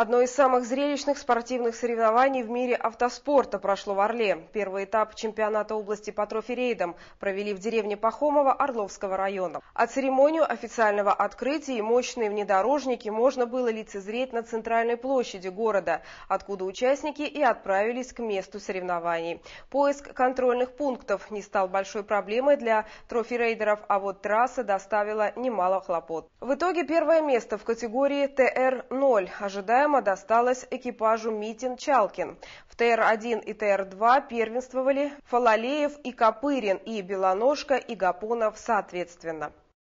Одно из самых зрелищных спортивных соревнований в мире автоспорта прошло в Орле. Первый этап чемпионата области по трофи-рейдам провели в деревне Пахомова Орловского района. А церемонию официального открытия и мощные внедорожники можно было лицезреть на центральной площади города, откуда участники и отправились к месту соревнований. Поиск контрольных пунктов не стал большой проблемой для трофи-рейдеров, а вот трасса доставила немало хлопот. В итоге первое место в категории ТР-0 ожидаем Прямо досталось экипажу Митин-Чалкин. В ТР-1 и ТР-2 первенствовали Фалалеев и Копырин и Белоножка и Гапонов соответственно.